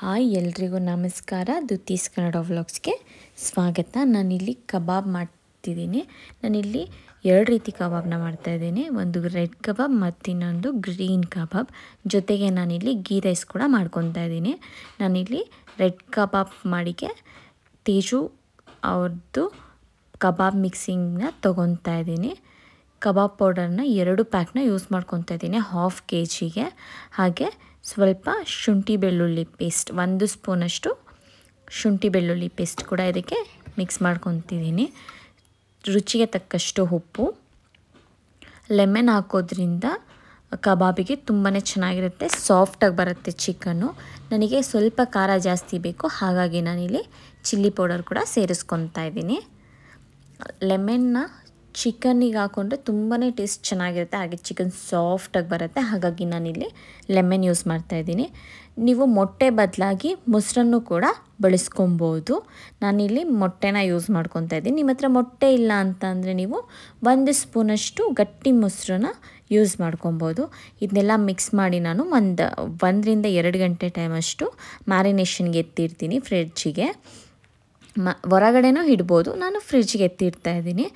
hi ಎಲ್ರಿಗೂ ನಮಸ್ಕಾರ ದುತೀಸ್ ಕನ್ನಡ ವ್ಲಾಗ್ಸ್ಗೆ ಸ್ವಾಗತ ನಾನಿಲ್ಲಿ ಕಬಾಬ್ ಮಾಡ್ತಿದ್ದೀನಿ ನಾನಿಲ್ಲಿ ಎರಡು ರೀತಿ ಕಬಾಬ್ನ ಮಾಡ್ತಾಯಿದ್ದೀನಿ ಒಂದು ರೆಡ್ ಕಬಾಬ್ ಮತ್ತು ಇನ್ನೊಂದು ಗ್ರೀನ್ ಕಬಾಬ್ ಜೊತೆಗೆ ನಾನಿಲ್ಲಿ ಗೀ ರೈಸ್ ಕೂಡ ಮಾಡ್ಕೊತಾ ಇದ್ದೀನಿ ನಾನಿಲ್ಲಿ ರೆಡ್ ಕಬಾಬ್ ಮಾಡಿಗೆ ತೇಜು ಅವ್ರದ್ದು ಕಬಾಬ್ ಮಿಕ್ಸಿಂಗ್ನ ತೊಗೊತಾ ಇದ್ದೀನಿ ಕಬಾಬ್ ಪೌಡರ್ನ ಎರಡು ಪ್ಯಾಕ್ನ ಯೂಸ್ ಮಾಡ್ಕೊತಾ ಇದ್ದೀನಿ ಹಾಫ್ ಕೆ ಜಿಗೆ ಹಾಗೆ ಸ್ವಲ್ಪ ಶುಂಠಿ ಬೆಳ್ಳುಳ್ಳಿ ಪೇಸ್ಟ್ ಒಂದು ಸ್ಪೂನಷ್ಟು ಶುಂಠಿ ಬೆಳ್ಳುಳ್ಳಿ ಪೇಸ್ಟ್ ಕೂಡ ಇದಕ್ಕೆ ಮಿಕ್ಸ್ ಮಾಡ್ಕೊತಿದ್ದೀನಿ ರುಚಿಗೆ ತಕ್ಕಷ್ಟು ಉಪ್ಪು ಲೆಮನ್ ಹಾಕೋದ್ರಿಂದ ಕಬಾಬಿಗೆ ತುಂಬಾ ಚೆನ್ನಾಗಿರುತ್ತೆ ಸಾಫ್ಟಾಗಿ ಬರುತ್ತೆ ಚಿಕನ್ನು ನನಗೆ ಸ್ವಲ್ಪ ಖಾರ ಜಾಸ್ತಿ ಬೇಕು ಹಾಗಾಗಿ ನಾನಿಲ್ಲಿ ಚಿಲ್ಲಿ ಪೌಡರ್ ಕೂಡ ಸೇರಿಸ್ಕೊತಾ ಇದ್ದೀನಿ ಲೆಮನ್ನ ಚಿಕನ್ನಿಗೆ ಹಾಕೊಂಡ್ರೆ ತುಂಬಾ ಟೇಸ್ಟ್ ಚೆನ್ನಾಗಿರುತ್ತೆ ಹಾಗೆ ಚಿಕನ್ ಸಾಫ್ಟಾಗಿ ಬರುತ್ತೆ ಹಾಗಾಗಿ ನಾನಿಲ್ಲಿ ಲೆಮನ್ ಯೂಸ್ ಮಾಡ್ತಾಯಿದ್ದೀನಿ ನೀವು ಮೊಟ್ಟೆ ಬದಲಾಗಿ ಮೊಸರನ್ನು ಕೂಡ ಬಳಸ್ಕೊಬೋದು ನಾನಿಲ್ಲಿ ಮೊಟ್ಟೆನ ಯೂಸ್ ಮಾಡ್ಕೊತಾ ಇದ್ದೀನಿ ನಿಮ್ಮ ಹತ್ರ ಮೊಟ್ಟೆ ಇಲ್ಲ ಅಂತಂದರೆ ನೀವು ಒಂದು ಸ್ಪೂನಷ್ಟು ಗಟ್ಟಿ ಮೊಸರನ್ನ ಯೂಸ್ ಮಾಡ್ಕೊಬೋದು ಇದನ್ನೆಲ್ಲ ಮಿಕ್ಸ್ ಮಾಡಿ ನಾನು ಒಂದು ಒಂದರಿಂದ ಎರಡು ಗಂಟೆ ಟೈಮಷ್ಟು ಮ್ಯಾರಿನೇಷನ್ಗೆ ಎತ್ತಿರ್ತೀನಿ ಫ್ರಿಡ್ಜಿಗೆ ಮ ಹೊರಗಡೆನೂ ಇಡ್ಬೋದು ನಾನು ಫ್ರಿಜ್ಗೆ ಎತ್ತಿಡ್ತಾ ಇದ್ದೀನಿ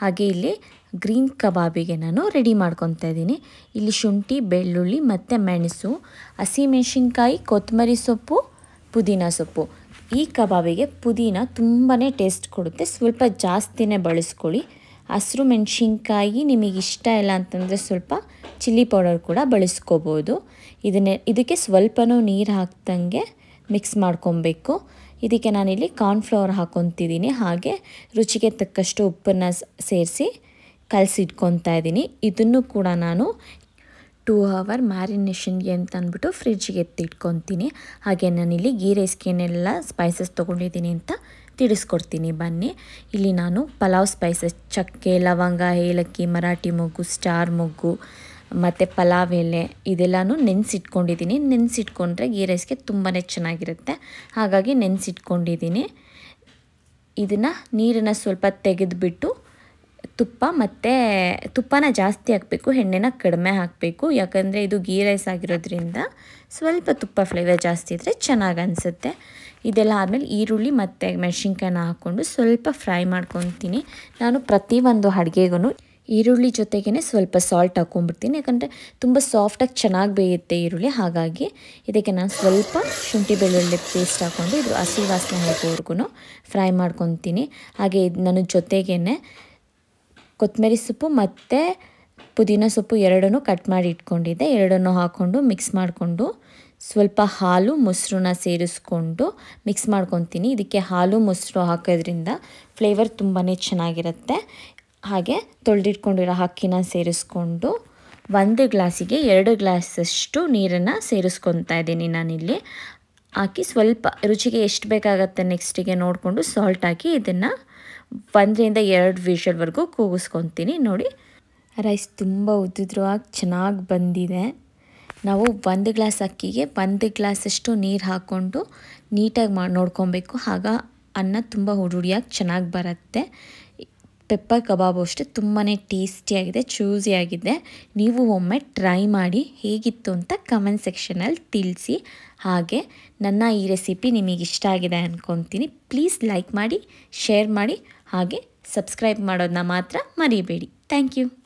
ಹಾಗೆ ಇಲ್ಲಿ ಗ್ರೀನ್ ಕಬಾಬಿಗೆ ನಾನು ರೆಡಿ ಮಾಡ್ಕೊತಾ ಇದ್ದೀನಿ ಇಲ್ಲಿ ಶುಂಠಿ ಬೆಳ್ಳುಳ್ಳಿ ಮತ್ತು ಮೆಣಸು ಹಸಿಮೆಣ್ಸಿನ್ಕಾಯಿ ಕೊತ್ತಂಬರಿ ಸೊಪ್ಪು ಪುದೀನ ಸೊಪ್ಪು ಈ ಕಬಾಬಿಗೆ ಪುದೀನ ತುಂಬಾ ಟೇಸ್ಟ್ ಕೊಡುತ್ತೆ ಸ್ವಲ್ಪ ಜಾಸ್ತಿನೇ ಬಳಸ್ಕೊಳ್ಳಿ ಹಸಿರು ಮೆಣಸಿನ್ಕಾಯಿ ನಿಮಗೆ ಇಷ್ಟ ಇಲ್ಲ ಅಂತಂದರೆ ಸ್ವಲ್ಪ ಚಿಲ್ಲಿ ಪೌಡರ್ ಕೂಡ ಬಳಸ್ಕೋಬೋದು ಇದನ್ನೇ ಇದಕ್ಕೆ ಸ್ವಲ್ಪನೂ ನೀರು ಹಾಕ್ದಂಗೆ ಮಿಕ್ಸ್ ಮಾಡ್ಕೊಬೇಕು ಇದಕ್ಕೆ ನಾನಿಲ್ಲಿ ಕಾರ್ನ್ಫ್ಲವರ್ ಹಾಕೊತಿದ್ದೀನಿ ಹಾಗೆ ರುಚಿಗೆ ತಕ್ಕಷ್ಟು ಉಪ್ಪನ್ನು ಸೇರಿಸಿ ಕಲಸಿಟ್ಕೊತಾ ಇದ್ದೀನಿ ಇದನ್ನು ಕೂಡ ನಾನು ಟೂ ಅವರ್ ಮ್ಯಾರಿನೇಷನ್ಗೆ ಅಂತ ಅಂದ್ಬಿಟ್ಟು ಫ್ರಿಡ್ಜ್ಗೆ ಎತ್ತಿಟ್ಕೊತೀನಿ ಹಾಗೆ ನಾನಿಲ್ಲಿ ಗೀ ರೈಸ್ಗೇನೆಲ್ಲ ಸ್ಪೈಸಸ್ ತೊಗೊಂಡಿದ್ದೀನಿ ಅಂತ ತಿಳಿಸ್ಕೊಡ್ತೀನಿ ಬನ್ನಿ ಇಲ್ಲಿ ನಾನು ಪಲಾವ್ ಸ್ಪೈಸಸ್ ಚಕ್ಕೆ ಲವಂಗ ಏಲಕ್ಕಿ ಮರಾಠಿ ಮೊಗ್ಗು ಸ್ಟಾರ್ ಮೊಗ್ಗು ಮತ್ತು ಪಲಾವ್ ಎಲೆ ಇದೆಲ್ಲನೂ ನೆನೆಸಿಟ್ಕೊಂಡಿದ್ದೀನಿ ನೆನೆಸಿಟ್ಕೊಂಡ್ರೆ ಗೀ ರೈಸ್ಗೆ ತುಂಬಾ ಚೆನ್ನಾಗಿರುತ್ತೆ ಹಾಗಾಗಿ ನೆನೆಸಿಟ್ಕೊಂಡಿದ್ದೀನಿ ಇದನ್ನು ನೀರನ್ನು ಸ್ವಲ್ಪ ತೆಗೆದುಬಿಟ್ಟು ತುಪ್ಪ ಮತ್ತು ತುಪ್ಪನ ಜಾಸ್ತಿ ಹಾಕಬೇಕು ಎಣ್ಣೆನ ಕಡಿಮೆ ಹಾಕಬೇಕು ಯಾಕಂದರೆ ಇದು ಗೀ ರೈಸ್ ಆಗಿರೋದ್ರಿಂದ ಸ್ವಲ್ಪ ತುಪ್ಪ ಫ್ಲೇವರ್ ಜಾಸ್ತಿ ಇದ್ದರೆ ಚೆನ್ನಾಗಿ ಅನಿಸುತ್ತೆ ಇದೆಲ್ಲ ಆದಮೇಲೆ ಈರುಳ್ಳಿ ಮತ್ತು ಮೆಣಸಿನ್ಕಾಯಿನ ಹಾಕ್ಕೊಂಡು ಸ್ವಲ್ಪ ಫ್ರೈ ಮಾಡ್ಕೊತೀನಿ ನಾನು ಪ್ರತಿಯೊಂದು ಅಡುಗೆಗೂ ಈರುಳ್ಳಿ ಜೊತೆಗೇ ಸ್ವಲ್ಪ ಸಾಲ್ಟ್ ಹಾಕ್ಕೊಂಡ್ಬಿಡ್ತೀನಿ ಯಾಕಂದರೆ ತುಂಬ ಸಾಫ್ಟಾಗಿ ಚೆನ್ನಾಗಿ ಬೇಯುತ್ತೆ ಈರುಳ್ಳಿ ಹಾಗಾಗಿ ಇದಕ್ಕೆ ನಾನು ಸ್ವಲ್ಪ ಶುಂಠಿ ಬೆಳ್ಳುಳ್ಳಿ ಪೇಸ್ಟ್ ಹಾಕ್ಕೊಂಡು ಇದು ಹಸಿ ವಾಸನೆ ಹಾಕೋವರೆಗೂ ಫ್ರೈ ಮಾಡ್ಕೊತೀನಿ ಹಾಗೆ ಇದು ನನ್ನ ಜೊತೆಗೇ ಕೊತ್ತಂಬರಿ ಸೊಪ್ಪು ಮತ್ತು ಪುದೀನ ಸೊಪ್ಪು ಎರಡನ್ನೂ ಕಟ್ ಮಾಡಿ ಇಟ್ಕೊಂಡಿದ್ದೆ ಎರಡನ್ನೂ ಹಾಕ್ಕೊಂಡು ಮಿಕ್ಸ್ ಮಾಡಿಕೊಂಡು ಸ್ವಲ್ಪ ಹಾಲು ಮೊಸರನ್ನ ಸೇರಿಸ್ಕೊಂಡು ಮಿಕ್ಸ್ ಮಾಡ್ಕೊತೀನಿ ಇದಕ್ಕೆ ಹಾಲು ಮೊಸರು ಹಾಕೋದ್ರಿಂದ ಫ್ಲೇವರ್ ತುಂಬಾ ಚೆನ್ನಾಗಿರುತ್ತೆ ಹಾಗೆ ತೊಳೆದಿಟ್ಕೊಂಡಿರೋ ಅಕ್ಕಿನ ಸೇರಿಸ್ಕೊಂಡು ಒಂದು ಗ್ಲಾಸಿಗೆ ಎರಡು ಗ್ಲಾಸಷ್ಟು ನೀರನ್ನು ಸೇರಿಸ್ಕೊತಾ ಇದ್ದೀನಿ ನಾನಿಲ್ಲಿ ಹಾಕಿ ಸ್ವಲ್ಪ ರುಚಿಗೆ ಎಷ್ಟು ಬೇಕಾಗತ್ತೆ ನೆಕ್ಸ್ಟಿಗೆ ನೋಡಿಕೊಂಡು ಸಾಲ್ಟ್ ಹಾಕಿ ಇದನ್ನು ಒಂದರಿಂದ ಎರಡು ವಿಷಲ್ವರೆಗೂ ಕೂಗಿಸ್ಕೊತೀನಿ ನೋಡಿ ರೈಸ್ ತುಂಬ ಉದ್ದಿದ್ರು ಚೆನ್ನಾಗಿ ಬಂದಿದೆ ನಾವು ಒಂದು ಗ್ಲಾಸ್ ಅಕ್ಕಿಗೆ ಒಂದು ಗ್ಲಾಸಷ್ಟು ನೀರು ಹಾಕ್ಕೊಂಡು ನೀಟಾಗಿ ಮಾ ನೋಡ್ಕೊಬೇಕು ಆಗ ಅನ್ನ ತುಂಬ ಹುಡುಡಿಯಾಗಿ ಚೆನ್ನಾಗಿ ಬರುತ್ತೆ ಪೆಪ್ಪರ್ ಕಬಾಬ್ ಅಷ್ಟೇ ತುಂಬಾ ಟೇಸ್ಟಿಯಾಗಿದೆ ಚೂಸಿಯಾಗಿದೆ ನೀವು ಒಮ್ಮೆ ಟ್ರೈ ಮಾಡಿ ಹೇಗಿತ್ತು ಅಂತ ಕಮೆಂಟ್ ಸೆಕ್ಷನಲ್ಲಿ ತಿಳಿಸಿ ಹಾಗೆ ನನ್ನ ಈ ರೆಸಿಪಿ ನಿಮಗೆ ಇಷ್ಟ ಆಗಿದೆ ಅಂದ್ಕೊತೀನಿ ಪ್ಲೀಸ್ ಲೈಕ್ ಮಾಡಿ ಶೇರ್ ಮಾಡಿ ಹಾಗೆ ಸಬ್ಸ್ಕ್ರೈಬ್ ಮಾಡೋದನ್ನ ಮಾತ್ರ ಮರಿಬೇಡಿ ಥ್ಯಾಂಕ್ ಯು